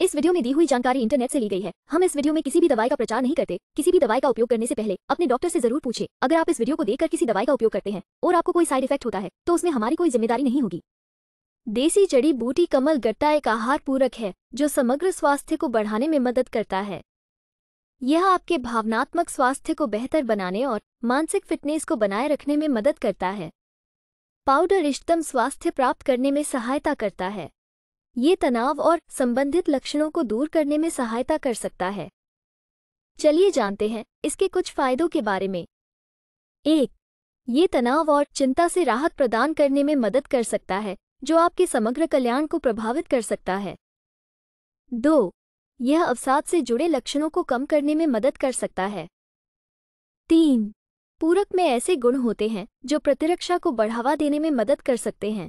इस वीडियो में दी हुई जानकारी इंटरनेट से ली गई है हम इस वीडियो में किसी भी दवाई का प्रचार नहीं करते किसी भी दवाई का उपयोग करने से पहले अपने डॉक्टर से जरूर पूछे अगर आप इस वीडियो को देखकर किसी दवाई का उपयोग करते हैं और आपको कोई साइड इफेक्ट होता है तो उसमें हमारी कोई जिम्मेदारी नहीं होगी देसी जड़ी बूटी कमल गट्टा एक आहार पूरक है जो समग्र स्वास्थ्य को बढ़ाने में मदद करता है यह आपके भावनात्मक स्वास्थ्य को बेहतर बनाने और मानसिक फिटनेस को बनाए रखने में मदद करता है पाउडर इष्टतम स्वास्थ्य प्राप्त करने में सहायता करता है ये तनाव और संबंधित लक्षणों को दूर करने में सहायता कर सकता है चलिए जानते हैं इसके कुछ फायदों के बारे में एक ये तनाव और चिंता से राहत प्रदान करने में मदद कर सकता है जो आपके समग्र कल्याण को प्रभावित कर सकता है दो यह अवसाद से जुड़े लक्षणों को कम करने में मदद कर सकता है तीन पूरक में ऐसे गुण होते हैं जो प्रतिरक्षा को बढ़ावा देने में मदद कर सकते हैं